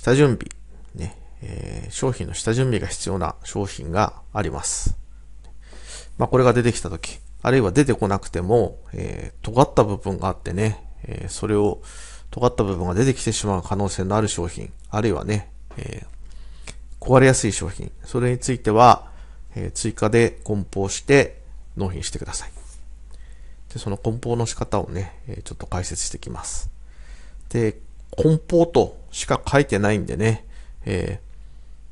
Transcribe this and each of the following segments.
下準備、ね、えー、商品の下準備が必要な商品があります。まあ、これが出てきたとき、あるいは出てこなくても、えー、尖った部分があってね、えー、それを、尖った部分が出てきてしまう可能性のある商品、あるいはね、えー、壊れやすい商品、それについては、えー、追加で梱包して納品してください。で、その梱包の仕方をね、えちょっと解説していきます。で、梱包としか書いてないんでね、え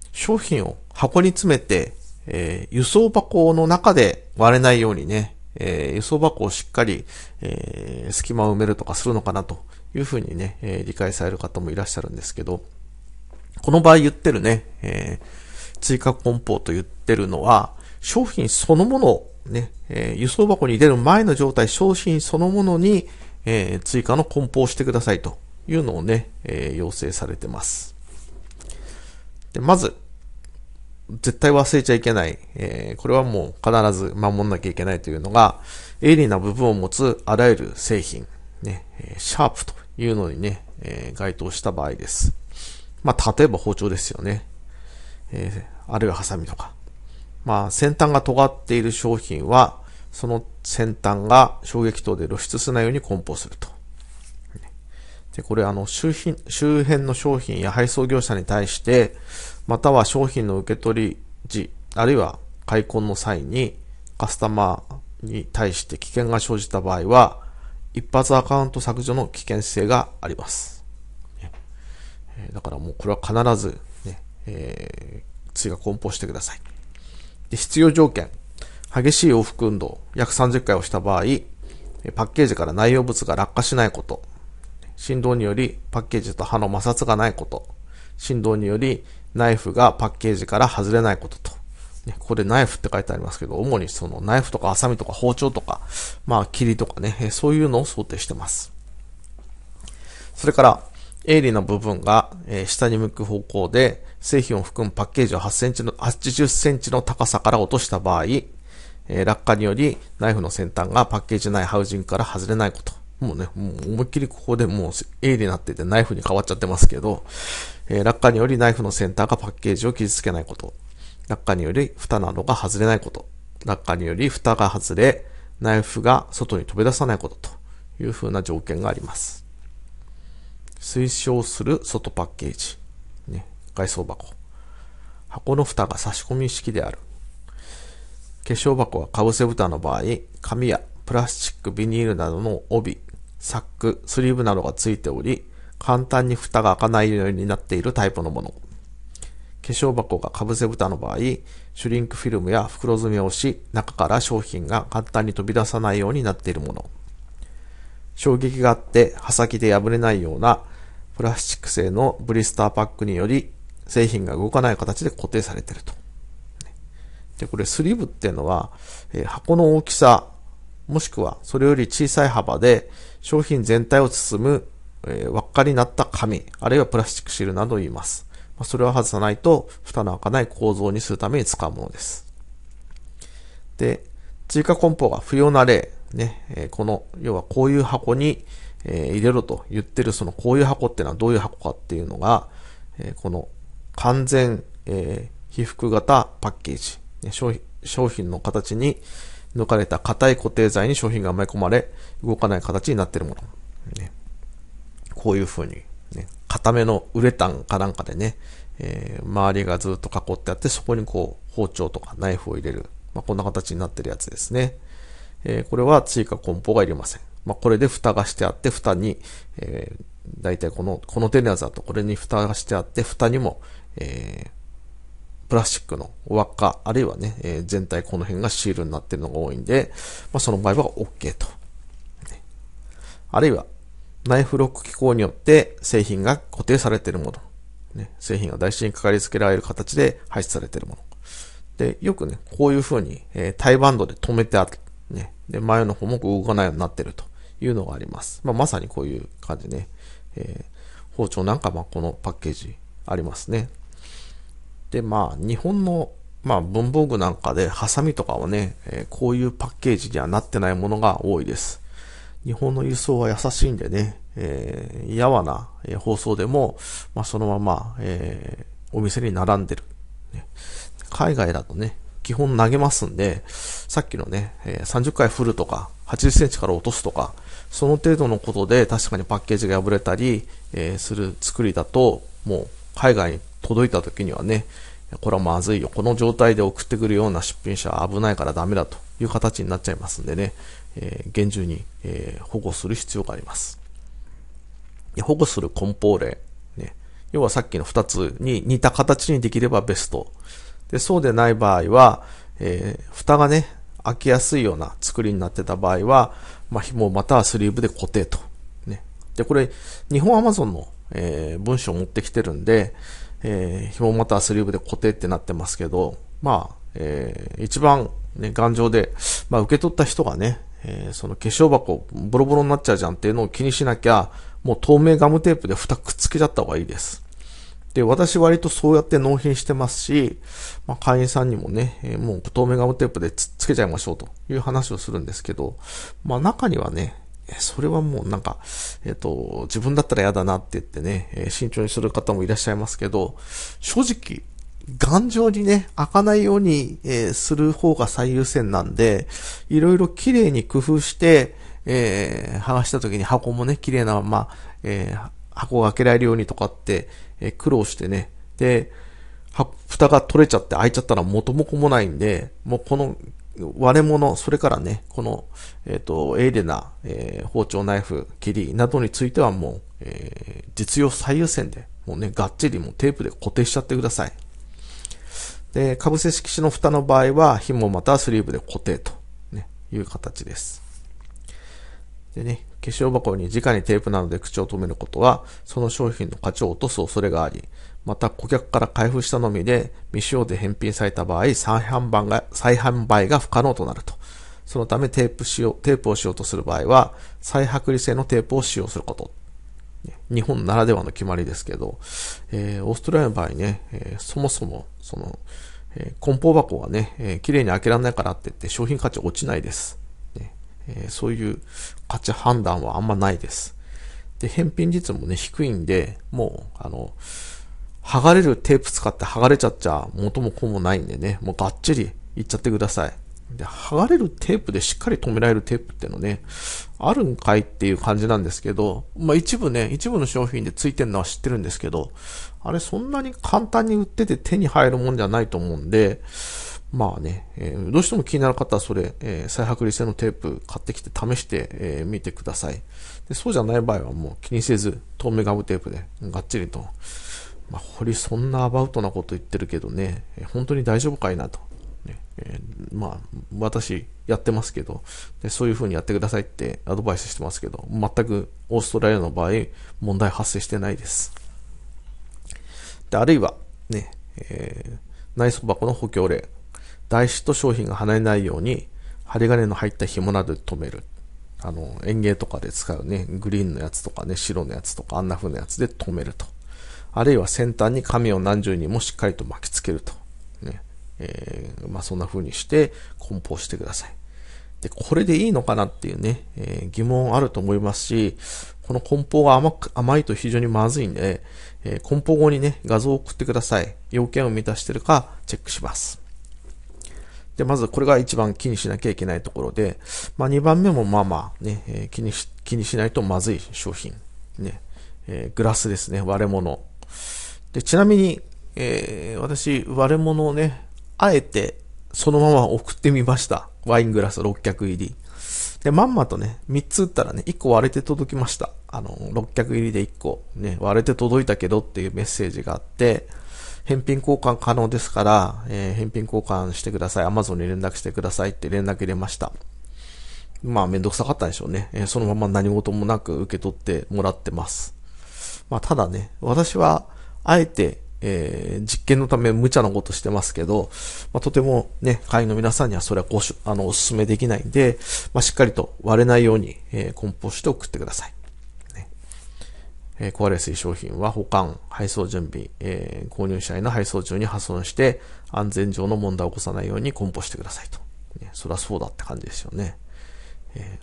ー、商品を箱に詰めて、えー、輸送箱の中で割れないようにね、えー、輸送箱をしっかり、えー、隙間を埋めるとかするのかなというふうにね、えー、理解される方もいらっしゃるんですけど、この場合言ってるね、えー、追加梱包と言ってるのは、商品そのものをね、えー、輸送箱に入れる前の状態、商品そのものに、えー、追加の梱包をしてくださいというのをね、えー、要請されてます。で、まず、絶対忘れちゃいけない、えー、これはもう必ず守んなきゃいけないというのが、鋭利な部分を持つあらゆる製品、ね、シャープというのにね、えー、該当した場合です。まあ、例えば包丁ですよね。えー、あるいはハサミとか。まあ、先端が尖っている商品は、その先端が衝撃等で露出しないように梱包すると。で、これあの周辺、周辺の商品や配送業者に対して、または商品の受け取り時、あるいは開墾の際に、カスタマーに対して危険が生じた場合は、一発アカウント削除の危険性があります。だからもうこれは必ず、ね、えー、追加梱包してください。で、必要条件。激しい往復運動、約30回をした場合、パッケージから内容物が落下しないこと、振動によりパッケージと刃の摩擦がないこと。振動によりナイフがパッケージから外れないことと。ね、ここでナイフって書いてありますけど、主にそのナイフとかハサミとか包丁とか、まあ霧とかね、そういうのを想定してます。それから、鋭利な部分が、え下に向く方向で製品を含むパッケージを8センチの、80センチの高さから落とした場合、え落下によりナイフの先端がパッケージ内ハウジングから外れないこと。もうね、もう思いっきりここでもう A になっててナイフに変わっちゃってますけど、えー、落下によりナイフのセンターがパッケージを傷つけないこと。落下により蓋などが外れないこと。落下により蓋が外れ、ナイフが外に飛び出さないことというふうな条件があります。推奨する外パッケージ。ね、外装箱。箱の蓋が差し込み式である。化粧箱はかぶせ蓋の場合、紙やプラスチック、ビニールなどの帯、サック、スリーブなどが付いており、簡単に蓋が開かないようになっているタイプのもの。化粧箱が被せ蓋の場合、シュリンクフィルムや袋詰めをし、中から商品が簡単に飛び出さないようになっているもの。衝撃があって刃先で破れないようなプラスチック製のブリスターパックにより製品が動かない形で固定されていると。で、これスリーブっていうのは、えー、箱の大きさもしくはそれより小さい幅で商品全体を包む、えー、輪っかになった紙、あるいはプラスチックシールなどを言います。まあ、それを外さないと蓋の開かない構造にするために使うものです。で、追加梱包が不要な例、ね、えー、この、要はこういう箱に、えー、入れろと言ってるそのこういう箱ってのはどういう箱かっていうのが、えー、この完全、え被覆型パッケージ、ね商品の形に、抜かれた硬い固定材に商品が埋め込まれ、動かない形になっているもの。ね、こういう風に、ね、固めのウレタンかなんかでね、えー、周りがずっと囲ってあって、そこにこう、包丁とかナイフを入れる。まあ、こんな形になってるやつですね。えー、これは追加梱包がいりません。まあ、これで蓋がしてあって、蓋に、えー、だいたいこの、この手のやつだと、これに蓋がしてあって、蓋にも、えー、プラスチックの輪っか、あるいはね、えー、全体この辺がシールになってるのが多いんで、まあ、その場合は OK と。あるいは、ナイフロック機構によって製品が固定されているもの。ね、製品が台紙にかかりつけられる形で配置されているもの。で、よくね、こういう風に、えー、タイバンドで止めてある。ね。で、前の方も動かないようになってるというのがあります。まあ、まさにこういう感じね。えー、包丁なんか、ま、このパッケージありますね。で、まあ、日本の、まあ、文房具なんかで、ハサミとかはね、えー、こういうパッケージにはなってないものが多いです。日本の輸送は優しいんでね、えー、やわな、え放送でも、まあ、そのまま、えー、お店に並んでる、海外だとね、基本投げますんで、さっきのね、えー、30回振るとか、80センチから落とすとか、その程度のことで確かにパッケージが破れたり、えー、する作りだと、もう海外に届いた時にはね、これはまずいよ。この状態で送ってくるような出品者は危ないからダメだという形になっちゃいますんでね、えー、厳重に、えー、保護する必要があります。保護する梱包例、ね、要はさっきの2つに似た形にできればベスト。で、そうでない場合は、えー、蓋がね、開きやすいような作りになってた場合は、まあ、紐またはスリーブで固定と。ね。で、これ、日本アマゾンの、えー、文章を持ってきてるんで、えー、紐またはスリーブで固定ってなってますけど、まあ、えー、一番、ね、頑丈で、まあ、受け取った人がね、えー、その化粧箱ボロボロになっちゃうじゃんっていうのを気にしなきゃ、もう透明ガムテープで蓋くっつけちゃった方がいいです。で、私割とそうやって納品してますし、まあ、会員さんにもね、えー、もう透明ガムテープでつっつけちゃいましょうという話をするんですけど、まあ中にはね、それはもうなんか、えっ、ー、と、自分だったら嫌だなって言ってね、えー、慎重にする方もいらっしゃいますけど、正直、頑丈にね、開かないように、えー、する方が最優先なんで、いろいろ綺麗に工夫して、えー、剥がした時に箱もね、綺麗なまま、えー、箱が開けられるようにとかって、えー、苦労してね、で、蓋が取れちゃって開いちゃったら元も子もないんで、もうこの割れ物、それからね、この、えっ、ー、と、エイレナ、えー、包丁、ナイフ、切りなどについてはもう、えー、実用最優先で、もうね、がっちりもうテープで固定しちゃってください。で、株式式紙の蓋の場合は、紐またはスリーブで固定と、ね、いう形です。でね、化粧箱に直にテープなどで口を止めることは、その商品の価値を落とす恐れがあり、また顧客から開封したのみで未使用で返品された場合、再販売が、再販売が不可能となると。そのためテープ使用、テープを使用とする場合は、再剥離性のテープを使用すること。日本ならではの決まりですけど、えー、オーストラリアの場合ね、えー、そもそも、その、えー、梱包箱はね、えー、綺麗に開けられないからって言って商品価値落ちないです。えー、そういう価値判断はあんまないです。で、返品率もね、低いんで、もう、あの、剥がれるテープ使って剥がれちゃっちゃ元も子もないんでね、もうがっちりいっちゃってください。で、剥がれるテープでしっかり止められるテープってのね、あるんかいっていう感じなんですけど、まあ一部ね、一部の商品で付いてるのは知ってるんですけど、あれそんなに簡単に売ってて手に入るもんじゃないと思うんで、まあね、えー、どうしても気になる方はそれ、えー、再剥離性のテープ買ってきて試してみ、えー、てくださいで。そうじゃない場合はもう気にせず、透明ガムテープでがっちりと、まあ、堀そんなアバウトなこと言ってるけどね、えー、本当に大丈夫かいなと。ねえー、まあ、私やってますけどで、そういう風にやってくださいってアドバイスしてますけど、全くオーストラリアの場合、問題発生してないです。であるいは、ね、えー、内装箱の補強例。台紙と商品が離れないように、針金の入った紐などで留める。あの、園芸とかで使うね、グリーンのやつとかね、白のやつとか、あんな風なやつで留めると。あるいは先端に紙を何重にもしっかりと巻きつけると。ね。えー、まあ、そんな風にして梱包してください。で、これでいいのかなっていうね、えー、疑問あると思いますし、この梱包が甘く、甘いと非常にまずいんで、えー、梱包後にね、画像を送ってください。要件を満たしてるかチェックします。で、まずこれが一番気にしなきゃいけないところで、まあ、2番目もまあまあね、えー、気にし、気にしないとまずい商品。ね、えー、グラスですね、割れ物。で、ちなみに、えー、私、割れ物をね、あえてそのまま送ってみました。ワイングラス6 0 0入り。で、まんまとね、3つ打ったらね、1個割れて届きました。あの、6 0 0入りで1個ね、割れて届いたけどっていうメッセージがあって、返品交換可能ですから、えー、返品交換してください。Amazon に連絡してくださいって連絡入れました。まあ、めんどくさかったでしょうね。えー、そのまま何事もなく受け取ってもらってます。まあ、ただね、私は、あえて、えー、実験のため無茶なことしてますけど、まあ、とてもね、会員の皆さんにはそれはごしあのお勧めできないんで、まあ、しっかりと割れないように、えー、梱包して送ってください。え壊れやすい商品は保管、配送準備、えー、購入者への配送中に破損して、安全上の問題を起こさないように梱包してくださいと。ね、そりゃそうだって感じですよね。え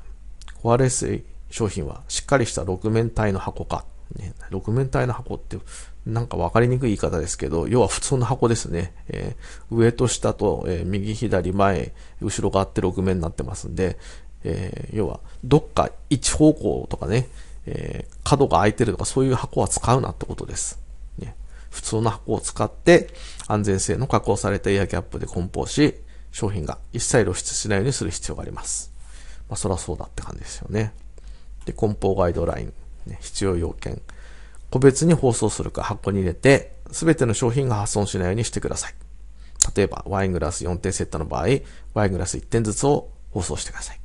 ー、壊れやすい商品はしっかりした6面体の箱か。ね、6面体の箱ってなんか分かりにくい言い方ですけど、要は普通の箱ですね。えー、上と下と、えー、右左前、後ろがあって6面になってますんで、えー、要はどっか一方向とかね、えー、角が空いてるとかそういう箱は使うなってことです。ね、普通の箱を使って安全性の加工されたエアキャップで梱包し、商品が一切露出しないようにする必要があります。まあ、そらそうだって感じですよね。で、梱包ガイドライン、ね、必要要件、個別に包装するか箱に入れて、すべての商品が破損しないようにしてください。例えば、ワイングラス4点セットの場合、ワイングラス1点ずつを包装してください。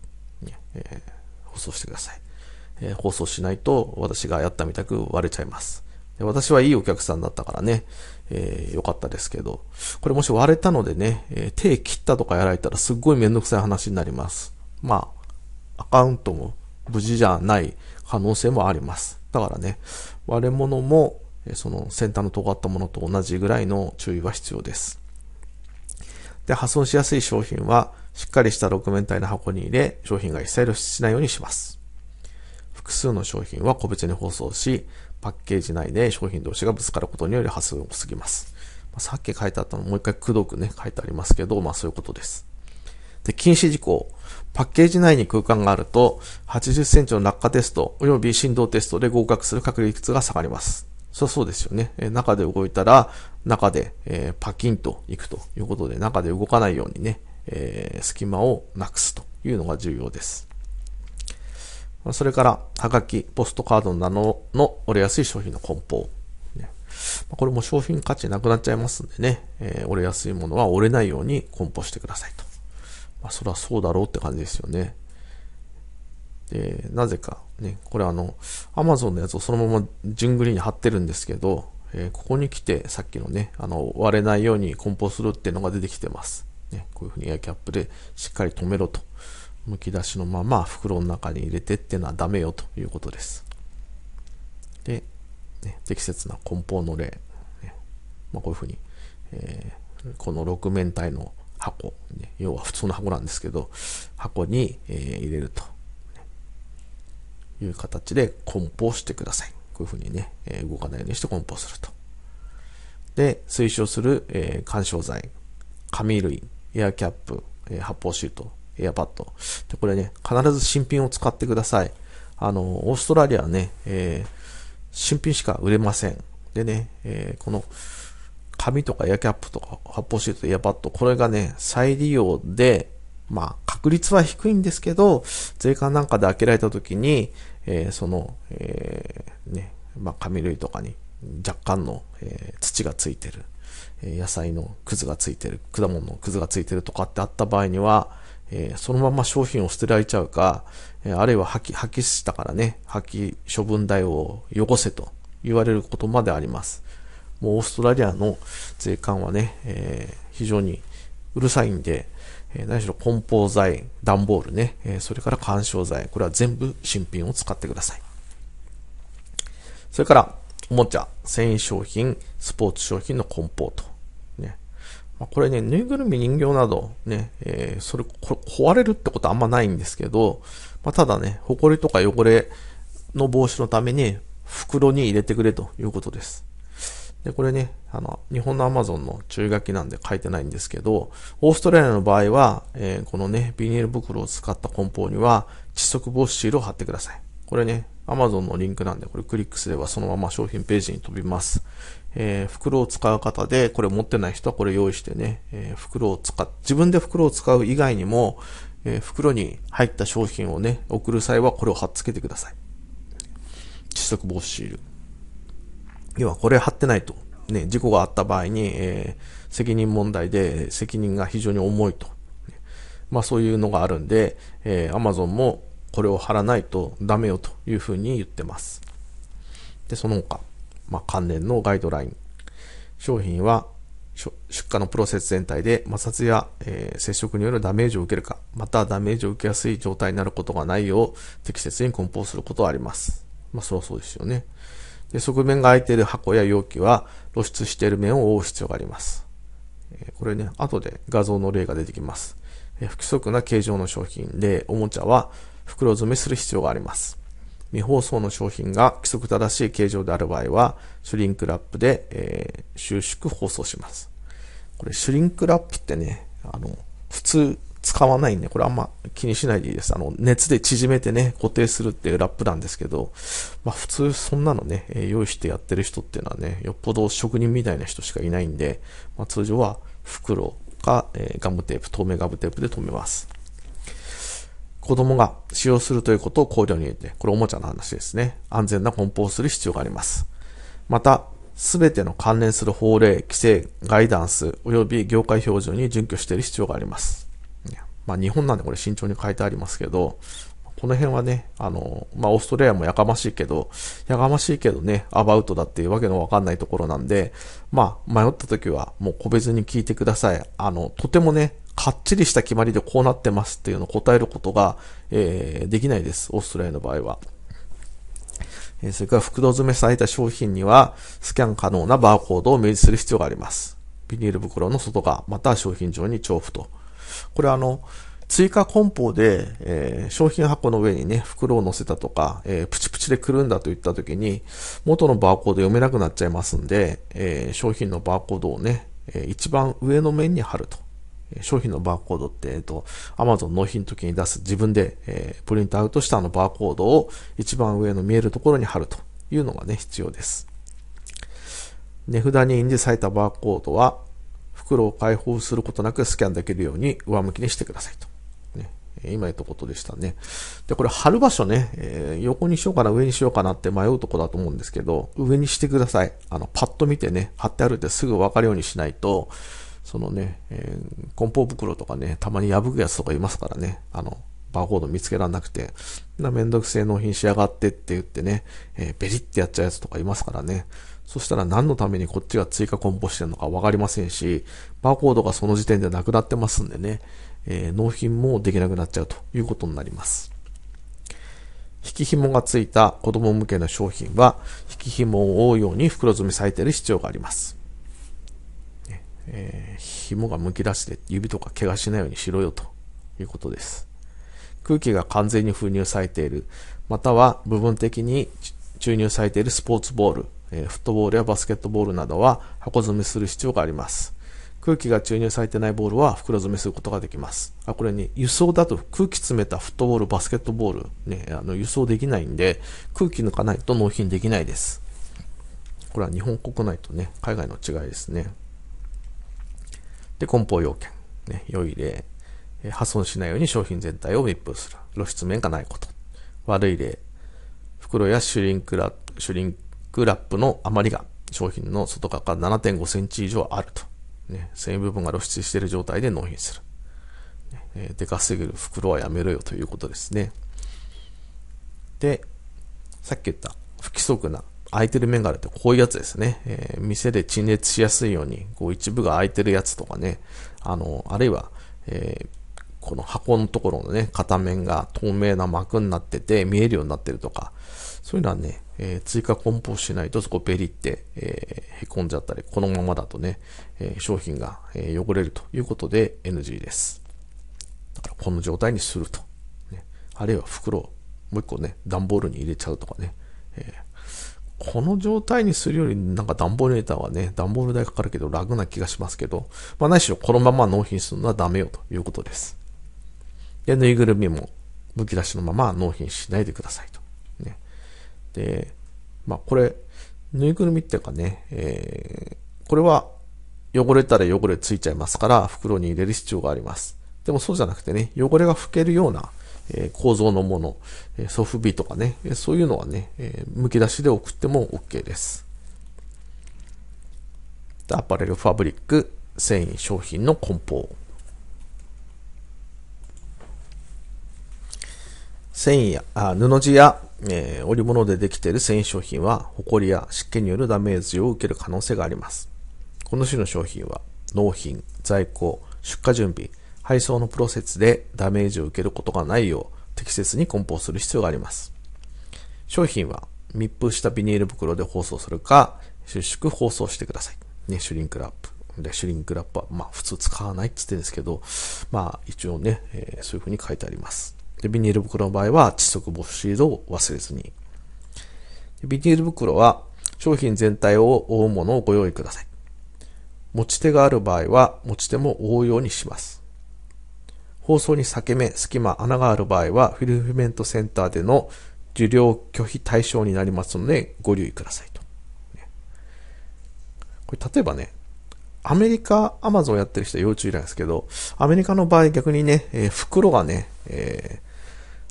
えー、包装してください。えー、放送しないと私がやったみたく割れちゃいます。で私はいいお客さんだったからね、えー、よかったですけど、これもし割れたのでね、えー、手切ったとかやられたらすっごいめんどくさい話になります。まあ、アカウントも無事じゃない可能性もあります。だからね、割れ物も、えその先端の尖ったものと同じぐらいの注意は必要です。で、破損しやすい商品は、しっかりした6面体の箱に入れ、商品が一切露出しないようにします。複数の商品は個別に包装し、パッケージ内で商品同士がぶつかることにより発想を過ぎます。まあ、さっき書いてあったのもう一回くどくね、書いてありますけど、まあそういうことです。で、禁止事項。パッケージ内に空間があると、80センチの落下テスト及び振動テストで合格する確率が下がります。そそうですよね。え中で動いたら、中で、えー、パキンと行くということで、中で動かないようにね、えー、隙間をなくすというのが重要です。それから、はがき、ポストカードなどの折れやすい商品の梱包。これも商品価値なくなっちゃいますんでね、えー、折れやすいものは折れないように梱包してくださいと。まあ、それはそうだろうって感じですよね。で、なぜか、ね、これあの、アマゾンのやつをそのままジングリに貼ってるんですけど、えー、ここに来て、さっきのね、あの、割れないように梱包するっていうのが出てきてます。ね、こういうふうにエアキャップでしっかり止めろと。むき出しのまま袋の中に入れてっていうのはダメよということです。で、ね、適切な梱包の例、ね、まあ、こういうふうに、えー、この6面体の箱、ね、要は普通の箱なんですけど、箱に、えー、入れると、いう形で梱包してください。こういうふうにね、えー、動かないようにして梱包すると。で、推奨する、えー、干渉剤、紙類、エアキャップ、えー、発泡シート、エアパッド。で、これね、必ず新品を使ってください。あの、オーストラリアはね、えー、新品しか売れません。でね、えー、この、紙とかエアキャップとか発泡シート、エアパッド、これがね、再利用で、まあ、確率は低いんですけど、税関なんかで開けられた時に、えー、その、えー、ね、まあ、紙類とかに若干の、えー、土がついてる、え野菜のくずがついてる、果物のくずがついてるとかってあった場合には、えー、そのまま商品を捨てられちゃうか、えー、あるいは破棄、破棄したからね、破棄処分代をよこせと言われることまであります。もうオーストラリアの税関はね、えー、非常にうるさいんで、えー、何しろ梱包材、段ボールね、えー、それから緩衝材、これは全部新品を使ってください。それから、おもちゃ、繊維商品、スポーツ商品の梱包とまこれね、ぬいぐるみ人形など、ね、えー、それ、壊れるってことはあんまないんですけど、まあ、ただね、埃とか汚れの防止のために、袋に入れてくれということです。で、これね、あの、日本のアマゾンの注意書きなんで書いてないんですけど、オーストラリアの場合は、えー、このね、ビニール袋を使った梱包には、窒息防止シールを貼ってください。これね、Amazon のリンクなんで、これクリックすればそのまま商品ページに飛びます。えー、袋を使う方で、これ持ってない人はこれ用意してね、えー、袋を使っ、自分で袋を使う以外にも、えー、袋に入った商品をね、送る際はこれを貼っつけてください。窒息防止シール。要はこれ貼ってないと、ね、事故があった場合に、えー、責任問題で責任が非常に重いと。まあそういうのがあるんで、えー、Amazon もこれを貼らないとダメよというふうに言ってます。で、その他、まあ、関連のガイドライン。商品は出荷のプロセス全体で摩擦や、えー、接触によるダメージを受けるか、またダメージを受けやすい状態になることがないよう適切に梱包することはあります。まあ、そうそうですよね。で、側面が空いている箱や容器は露出している面を覆う必要があります。えー、これね、後で画像の例が出てきます。えー、不規則な形状の商品で、おもちゃは袋詰めする必要があります。未包装の商品が規則正しい形状である場合は、シュリンクラップで、えー、収縮包装します。これ、シュリンクラップってね、あの、普通使わないんで、これあんま気にしないでいいです。あの、熱で縮めてね、固定するっていうラップなんですけど、まあ普通そんなのね、用意してやってる人っていうのはね、よっぽど職人みたいな人しかいないんで、まあ通常は袋か、えー、ガムテープ、透明ガムテープで留めます。子供が使用するということを考慮に入れて、これおもちゃの話ですね。安全な梱包をする必要があります。また、すべての関連する法令、規制、ガイダンス、及び業界標準に準拠している必要があります。まあ、日本なんでこれ慎重に書いてありますけど、この辺はね、あの、まあ、オーストラリアもやかましいけど、やかましいけどね、アバウトだっていうわけのわかんないところなんで、まあ、迷った時はもう個別に聞いてください。あの、とてもね、かっちりした決まりでこうなってますっていうのを答えることが、えー、できないです。オーストラリアの場合は。えー、それから袋詰めされた商品には、スキャン可能なバーコードを明示する必要があります。ビニール袋の外側、または商品上に重複と。これあの、追加梱包で、えー、商品箱の上にね、袋を乗せたとか、えー、プチプチでくるんだといった時に、元のバーコード読めなくなっちゃいますんで、えー、商品のバーコードをね、えー、一番上の面に貼ると。商品のバーコードって、えっと、Amazon 納品の時に出す自分で、えー、プリントアウトしたあのバーコードを一番上の見えるところに貼るというのがね、必要です。値札に印字されたバーコードは、袋を開放することなくスキャンできるように上向きにしてくださいと。ね、今言ったことでしたね。で、これ貼る場所ね、えー、横にしようかな、上にしようかなって迷うとこだと思うんですけど、上にしてください。あの、パッと見てね、貼ってあるってすぐわかるようにしないと、そのね、えー、梱包袋とかね、たまに破くやつとかいますからね、あの、バーコード見つけらんなくて、なめんどくせえ納品しやがってって言ってね、えー、ベリってやっちゃうやつとかいますからね、そしたら何のためにこっちが追加梱包してるのかわかりませんし、バーコードがその時点でなくなってますんでね、えー、納品もできなくなっちゃうということになります。引き紐がついた子供向けの商品は、引き紐を覆うように袋詰めされている必要があります。えー、紐がむき出して指とか怪我しないようにしろよということです。空気が完全に封入されている、または部分的に注入されているスポーツボール、えー、フットボールやバスケットボールなどは箱詰めする必要があります。空気が注入されてないボールは袋詰めすることができます。あこれね、輸送だと空気詰めたフットボール、バスケットボール、ね、あの輸送できないんで、空気抜かないと納品できないです。これは日本国内とね、海外の違いですね。で、梱包要件。ね、良い例。破損しないように商品全体を密封する。露出面がないこと。悪い例。袋やシュリンクラップ、シュリンクラップの余りが商品の外側から7.5センチ以上あると。ね、繊維部分が露出している状態で納品する。えでかすぎる袋はやめろよということですね。で、さっき言った不規則な空いてる面があるってこういうやつですね。えー、店で陳列しやすいように、こう一部が空いてるやつとかね、あの、あるいは、えー、この箱のところのね、片面が透明な膜になってて見えるようになってるとか、そういうのはね、えー、追加梱包しないとそこベリって、えー、へこんじゃったり、このままだとね、えー、商品が、え汚れるということで NG です。だからこの状態にすると。ね、あるいは袋をもう一個ね、段ボールに入れちゃうとかね、えーこの状態にするより、なんか段ボールレーターはね、段ボール代かかるけど楽な気がしますけど、まあ、いしろこのまま納品するのはダメよということです。で、ぬいぐるみもむき出しのまま納品しないでくださいと。ね。で、まあ、これ、ぬいぐるみっていうかね、えー、これは汚れたら汚れついちゃいますから、袋に入れる必要があります。でもそうじゃなくてね、汚れが拭けるような、え構造のもの、えソフビとかね、えそういうのはね、え剥き出しで送っても OK です。アパレル、ファブリック、繊維、商品の梱包。繊維や、あ布地や、えー、織物でできている繊維商品は、ホコリや湿気によるダメージを受ける可能性があります。この種の商品は、納品、在庫、出荷準備、配送のプロセスでダメージを受けることがないよう適切に梱包する必要があります。商品は密封したビニール袋で包装するか、収縮包装してください。ね、シュリンクラップ。で、シュリンクラップは、まあ、普通使わないって言ってるんですけど、まあ、一応ね、えー、そういう風に書いてあります。で、ビニール袋の場合は、窒息防止シードを忘れずに。ビニール袋は、商品全体を覆うものをご用意ください。持ち手がある場合は、持ち手も覆うようにします。放送に裂け目、隙間、穴がある場合は、フィルフメントセンターでの受領拒否対象になりますので、ご留意くださいと。これ、例えばね、アメリカ、アマゾンやってる人は要注意なんですけど、アメリカの場合逆にね、えー、袋がね、えー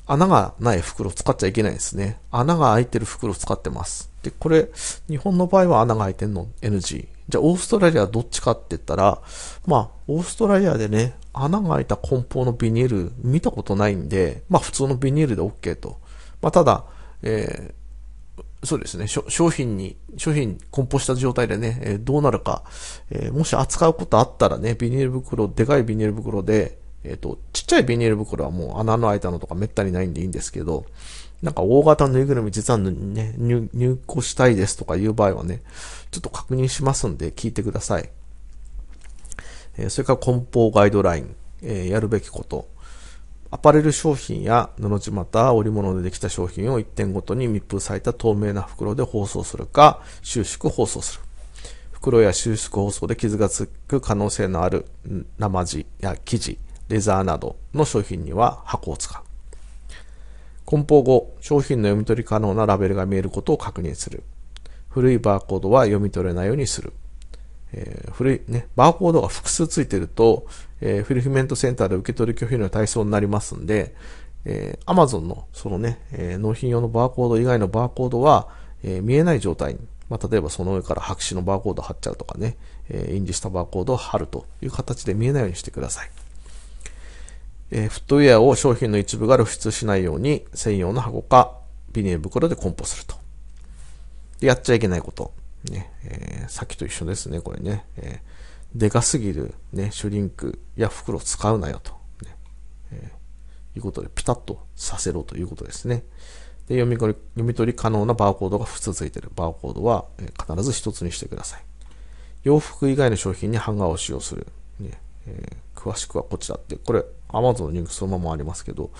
穴がない袋使っちゃいけないですね。穴が開いてる袋使ってます。で、これ、日本の場合は穴が開いてんの NG。じゃあ、オーストラリアはどっちかって言ったら、まあ、オーストラリアでね、穴が開いた梱包のビニール見たことないんで、まあ、普通のビニールで OK と。まあ、ただ、えー、そうですね、商品に、商品梱包した状態でね、えー、どうなるか、えー、もし扱うことあったらね、ビニール袋、でかいビニール袋で、えっ、ー、と、ちっちゃいビニール袋はもう穴の開いたのとかめったにないんでいいんですけど、なんか大型ぬいぐるみ実はね、入、入庫したいですとかいう場合はね、ちょっと確認しますんで聞いてください。えー、それから梱包ガイドライン、えー、やるべきこと。アパレル商品や布地また織物でできた商品を1点ごとに密封された透明な袋で包装するか、収縮包装する。袋や収縮包装で傷がつく可能性のある生地や生地、レザーなどの商品には箱を使う。梱包後、商品の読み取り可能なラベルが見えることを確認する。古いバーコードは読み取れないようにする。えー、古い、ね、バーコードが複数ついてると、えー、フィルフィメントセンターで受け取り拒否の対象になりますんで、えー、Amazon のそのね、えー、納品用のバーコード以外のバーコードは、えー、見えない状態に、まあ、例えばその上から白紙のバーコード貼っちゃうとかね、えー、印字したバーコードを貼るという形で見えないようにしてください。えー、フットウェアを商品の一部が露出しないように専用の箱かビニール袋で梱包すると。でやっちゃいけないこと。ね、えー、さっきと一緒ですね、これね。えー、でかすぎる、ね、シュリンクや袋を使うなよと、ね、えー、いうことで、ピタッとさせろということですね。で読み取り読み取り可能なバーコードが2つ付いている。バーコードは、えー、必ず1つにしてください。洋服以外の商品にハンガーを使用する。ねえー、詳しくはこちらって、これ、Amazon のリンクそのままありますけど、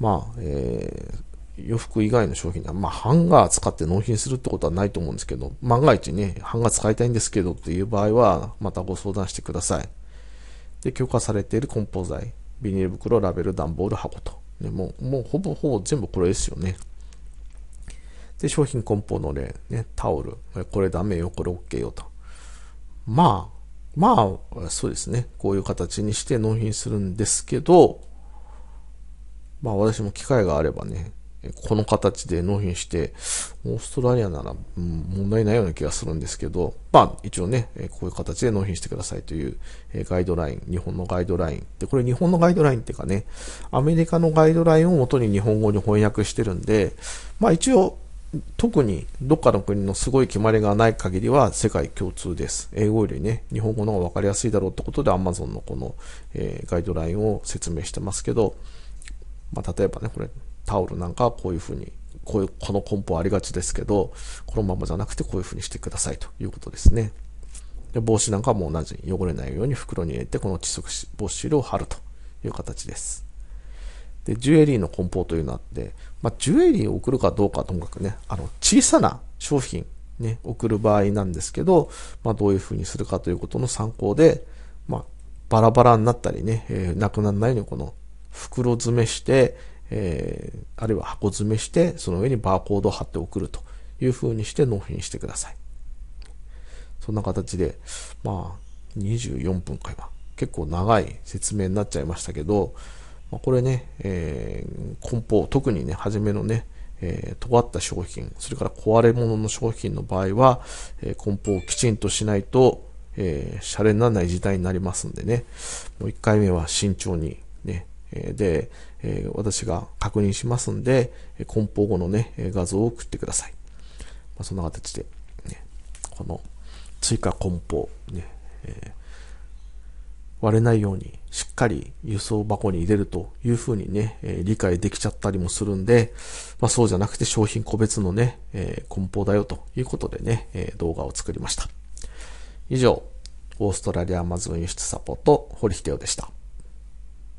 まあ、えー、洋服以外の商品では、まあ、ハンガー使って納品するってことはないと思うんですけど、万が一ね、ハンガー使いたいんですけどっていう場合は、またご相談してください。で、許可されている梱包材、ビニール袋、ラベル、段ボール、箱と。ね、もう、もうほぼほぼ全部これですよね。で、商品梱包の例、ね、タオル、これダメよ、これ OK よと。まあ、まあ、そうですね。こういう形にして納品するんですけど、まあ私も機会があればね、この形で納品して、オーストラリアなら、ん、問題ないような気がするんですけど、まあ一応ね、こういう形で納品してくださいというガイドライン、日本のガイドライン。で、これ日本のガイドラインっていうかね、アメリカのガイドラインを元に日本語に翻訳してるんで、まあ一応特にどっかの国のすごい決まりがない限りは世界共通です。英語よりね、日本語の方が分かりやすいだろうってことで Amazon のこの、えー、ガイドラインを説明してますけど、まあ、例えばね、これタオルなんかはこういうふうに、こういう、このコンポありがちですけど、このままじゃなくてこういうふうにしてくださいということですね。で帽子なんかも同じ、汚れないように袋に入れて、この窒息防止シールを貼るという形です。で、ジュエリーの梱包というのがあって、まあ、ジュエリーを送るかどうかともかくね、あの、小さな商品、ね、送る場合なんですけど、まあ、どういうふうにするかということの参考で、まあ、バラバラになったりね、えー、なくならないようにこの袋詰めして、えー、あるいは箱詰めして、その上にバーコードを貼って送るというふうにして納品してください。そんな形で、まあ、24分か今。結構長い説明になっちゃいましたけど、まあ、これね、えー、梱包、特にね、初めのね、えー、尖った商品、それから壊れ物の商品の場合は、えー、梱包をきちんとしないと、えー、シャレにならない事態になりますんでね、もう1回目は慎重にね、えで、え私が確認しますんで、梱包後のね、画像を送ってください。まあ、そんな形で、ね、この追加梱包、ね、え割れないようにしっかり輸送箱に入れるというふうにね、え理解できちゃったりもするんで、まあ、そうじゃなくて商品個別のね、え梱包だよということでね、え動画を作りました。以上、オーストラリアマゾン輸出サポート、堀秀夫でした。